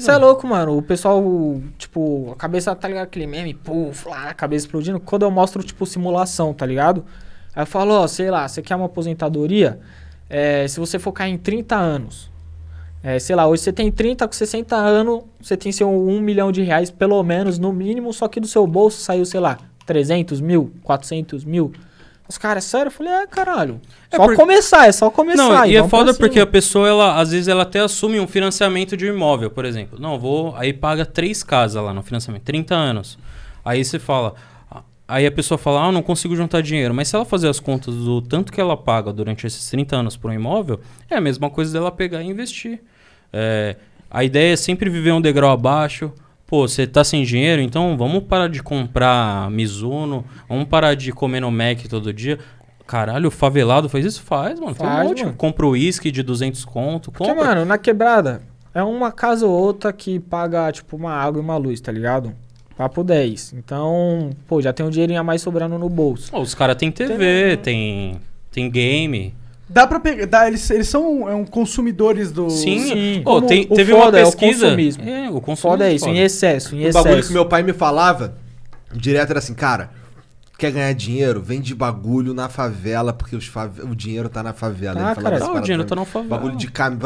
Você é louco, mano. O pessoal, tipo, a cabeça, tá ligado? Aquele meme, puf, lá, a cabeça explodindo. Quando eu mostro, tipo, simulação, tá ligado? Aí eu falo, ó, sei lá, você quer uma aposentadoria? É, se você focar em 30 anos. É, sei lá, hoje você tem 30, com 60 anos, você tem seu 1 milhão de reais, pelo menos, no mínimo, só que do seu bolso saiu, sei lá, 300 mil, 400 mil. Os caras, é sério? Eu falei, é, caralho. É só começar, é só começar. Não, e, e é então foda porque a pessoa, ela, às vezes, ela até assume um financiamento de um imóvel, por exemplo. Não, vou. Aí paga três casas lá no financiamento, 30 anos. Aí você fala. Aí a pessoa fala, ah, não consigo juntar dinheiro. Mas se ela fazer as contas do tanto que ela paga durante esses 30 anos para um imóvel, é a mesma coisa dela pegar e investir. É, a ideia é sempre viver um degrau abaixo, pô, você tá sem dinheiro, então vamos parar de comprar Mizuno, vamos parar de comer no Mac todo dia. Caralho, o favelado faz isso? Faz, mano. Faz, tem um monte. Mano. Compra uísque de 200 conto. Compra. Porque, mano, na quebrada, é uma casa ou outra que paga, tipo, uma água e uma luz, tá ligado? Papo 10. Então, pô, já tem um dinheirinho a mais sobrando no bolso. Oh, os caras têm TV, tem, tem, tem game. Dá pra pegar. Dá, eles, eles são é, um, consumidores do. Sim, Como, oh, tem, o teve foda uma pesquisa. É o consumismo. É, o consumismo. Foda é isso, foda. em excesso, em o excesso. O bagulho que meu pai me falava direto era assim, cara quer ganhar dinheiro, vende bagulho na favela, porque os fave... o dinheiro tá na favela. Ah, cara, não, tá, o dinheiro tá na favela. Bagulho de camisa.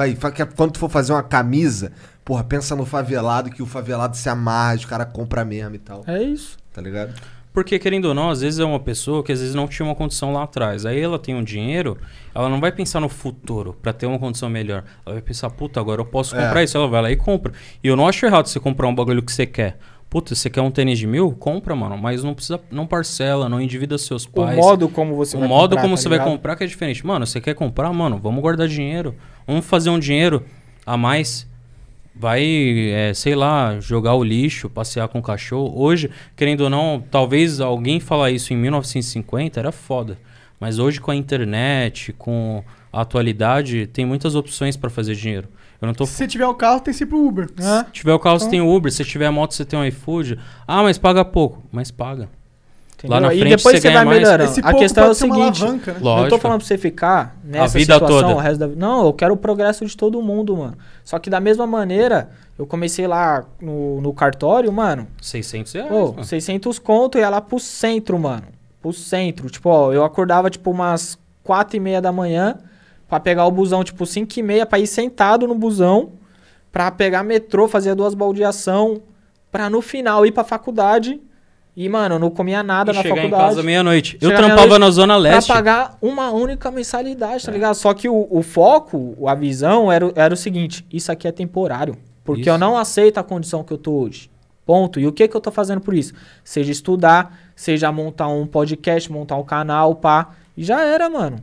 Quando tu for fazer uma camisa, porra, pensa no favelado, que o favelado se amarra, o cara compra mesmo e tal. É isso. Tá ligado? Porque, querendo ou não, às vezes é uma pessoa que às vezes não tinha uma condição lá atrás. Aí ela tem um dinheiro, ela não vai pensar no futuro para ter uma condição melhor. Ela vai pensar, puta, agora eu posso é. comprar é. isso. Ela vai lá e compra. E eu não acho errado você comprar um bagulho que você quer. Puta, você quer um tênis de mil? Compra, mano. Mas não precisa, não parcela, não endivida seus pais. O modo como você o vai comprar. O modo como tá você ligado? vai comprar que é diferente. Mano, você quer comprar, mano? Vamos guardar dinheiro. Vamos fazer um dinheiro a mais. Vai, é, sei lá, jogar o lixo, passear com o cachorro. Hoje, querendo ou não, talvez alguém falar isso em 1950 era foda. Mas hoje com a internet, com a atualidade, tem muitas opções para fazer dinheiro. Eu não tô... Se tiver o carro, tem sempre o Uber. Né? Se tiver o carro, então... você tem o Uber. Se tiver a moto, você tem o um iFood. Ah, mas paga pouco. Mas paga. Entendeu? Lá na frente, e depois você, vai melhorando. a questão é o seguinte: alavanca, né? não tô falando pra você ficar nessa a vida situação toda. o resto da vida. Não, eu quero o progresso de todo mundo, mano. Só que da mesma maneira, eu comecei lá no, no cartório, mano. 600 reais. Pô, mano. 600 conto e ia lá pro centro, mano. Pro centro. Tipo, ó, eu acordava tipo umas 4 e meia da manhã para pegar o busão, tipo, 5 e meia, para ir sentado no busão, para pegar metrô, fazer duas baldeação, para no final ir para faculdade. E, mano, eu não comia nada e na chegar faculdade. Em casa meia-noite. Eu trampava meia na Zona Leste. Pra pagar uma única mensalidade, tá é. ligado? Só que o, o, foco, a visão era, era o seguinte: isso aqui é temporário. Porque isso. eu não aceito a condição que eu tô hoje. Ponto. E o que, que eu tô fazendo por isso? Seja estudar, seja montar um podcast, montar um canal, pá. E já era, mano.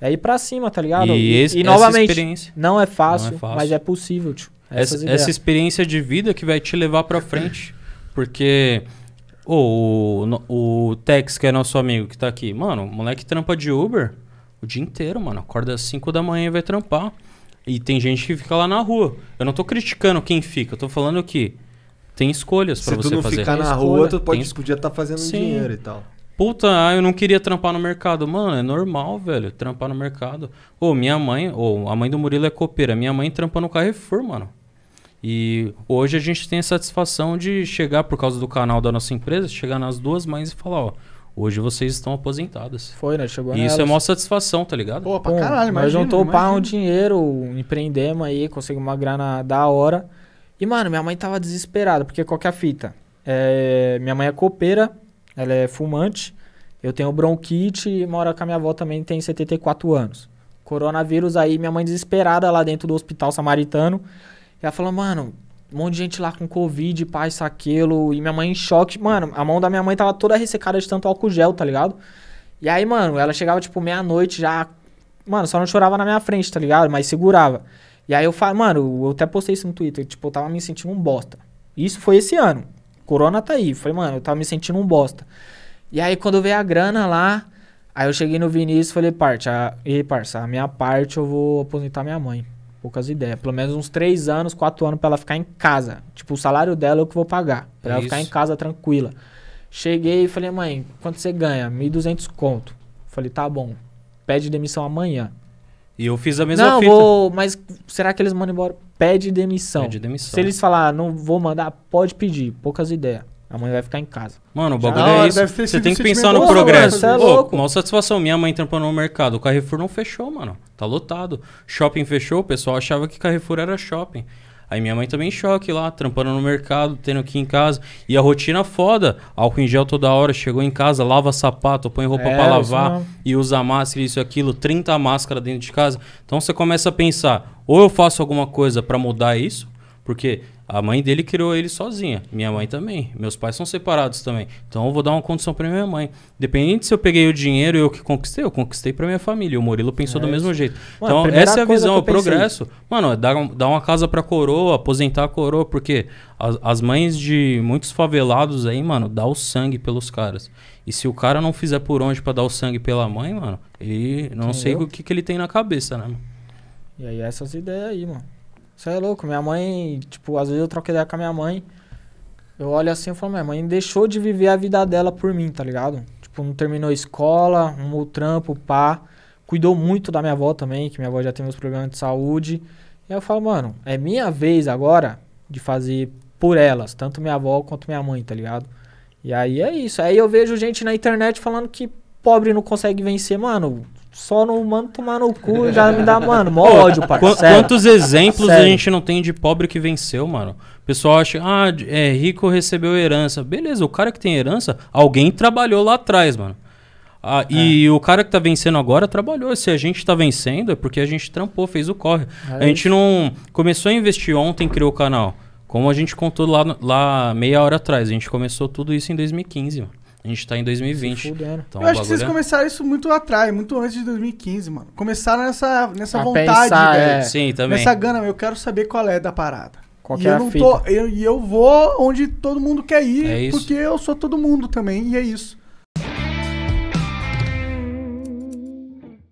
É ir pra cima, tá ligado? E, esse, e, novamente, não é, fácil, não é fácil, mas é possível, é Essa, essa, experiência de vida que vai te levar pra frente. Porque oh, o, o Tex, que é nosso amigo que tá aqui, mano, o moleque trampa de Uber o dia inteiro, mano. Acorda às 5 da manhã e vai trampar. E tem gente que fica lá na rua. Eu não tô criticando quem fica, eu tô falando que tem escolhas para você fazer. Se tu não ficar na rua, tu pode, tem... podia estar tá fazendo Sim. dinheiro e tal. Puta, ah, eu não queria trampar no mercado. Mano, é normal, velho, trampar no mercado. Ô, minha mãe, ou a mãe do Murilo é copeira. Minha mãe trampa no Carrefour, mano. E hoje a gente tem a satisfação de chegar, por causa do canal da nossa empresa, chegar nas duas mães e falar, ó, Hoje vocês estão aposentadas. Foi, né? Chegou E isso é uma satisfação, tá ligado? Pô, pra Pô, caralho, mas juntou pá um dinheiro, empreendemos aí, conseguimos uma grana da hora. E, mano, minha mãe tava desesperada, porque qual que é a fita? É, minha mãe é copeira ela é fumante. Eu tenho bronquite e mora com a minha avó também, tem 74 anos. Coronavírus aí, minha mãe desesperada lá dentro do hospital samaritano. Ela falou, mano, um monte de gente lá com Covid, pai, isso, aquilo. E minha mãe em choque. Mano, a mão da minha mãe tava toda ressecada de tanto álcool gel, tá ligado? E aí, mano, ela chegava tipo meia-noite já. Mano, só não chorava na minha frente, tá ligado? Mas segurava. E aí eu falo, mano, eu até postei isso no Twitter. Tipo, eu tava me sentindo um bosta. Isso foi esse ano corona tá aí. Falei, mano, eu tava me sentindo um bosta. E aí quando veio a grana lá, aí eu cheguei no Vinícius e falei, parte, a, e parça, a minha parte eu vou aposentar minha mãe. Poucas ideias. Pelo menos uns três anos, quatro anos pra ela ficar em casa. Tipo, o salário dela é o que vou pagar. Pra ela ficar em casa tranquila. Cheguei e falei, mãe, quanto você ganha? 1.200 conto. Falei, tá bom. Pede demissão amanhã. E eu fiz a mesma não, fita. vou... Mas será que eles mandam embora? Pede demissão. Pede demissão. Se eles falar, ah, não vou mandar, pode pedir. Poucas ideias. A mãe vai ficar em casa. Mano, o bagulho Já. é isso. Você tem que pensar no progresso. Mano, é louco. Oh, satisfação. Minha mãe trampando no mercado. O Carrefour não fechou, mano. Tá lotado. Shopping fechou. O pessoal achava que Carrefour era shopping. Aí minha mãe também em choque lá, trampando no mercado, tendo aqui em casa. E a rotina foda. Álcool em gel toda hora, chegou em casa, lava sapato, põe roupa é, para lavar e usa máscara, isso e aquilo, 30 máscaras dentro de casa. Então você começa a pensar, ou eu faço alguma coisa para mudar isso, porque a mãe dele criou ele sozinha. Minha mãe também. Meus pais são separados também. Então eu vou dar uma condição para minha mãe. Dependente se eu peguei o dinheiro eu que conquistei, eu conquistei para minha família. O Murilo pensou é do mesmo jeito. Mano, então essa é a visão, o progresso. Mano, é dar, dar uma casa para coroa, aposentar a coroa, porque as, as mães de muitos favelados aí, mano, dá o sangue pelos caras. E se o cara não fizer por onde para dar o sangue pela mãe, mano, ele não Entendeu? sei o que, que ele tem na cabeça, né? Mano? E aí essas ideias aí, mano. Você é louco, minha mãe, tipo, às vezes eu troco ideia com a minha mãe. Eu olho assim e falo, minha mãe deixou de viver a vida dela por mim, tá ligado? Tipo, não terminou a escola, um trampo, pá. Cuidou muito da minha avó também, que minha avó já tem meus problemas de saúde. E eu falo, mano, é minha vez agora de fazer por elas, tanto minha avó quanto minha mãe, tá ligado? E aí é isso. Aí eu vejo gente na internet falando que pobre não consegue vencer, mano só no mano tomar no cu já me dá, mano, mó ódio, parceiro. Quantos exemplos sério. a gente não tem de pobre que venceu, mano? O pessoal acha, ah, é rico recebeu herança. Beleza, o cara que tem herança, alguém trabalhou lá atrás, mano. Ah, é. E o cara que tá vencendo agora trabalhou. Se a gente tá vencendo, é porque a gente trampou, fez o corre. É a gente não começou a investir ontem, criou o canal. Como a gente contou lá, lá meia hora atrás. A gente começou tudo isso em 2015, mano. A gente tá em 2020. Então, eu acho que vocês é... começaram isso muito atrás, muito antes de 2015, mano. Começaram nessa, nessa vontade, pensar, É. Sim, também. Nessa gana, eu quero saber qual é da parada. Qual e é eu não tô, e eu vou onde todo mundo quer ir, é porque eu sou todo mundo também, e é isso.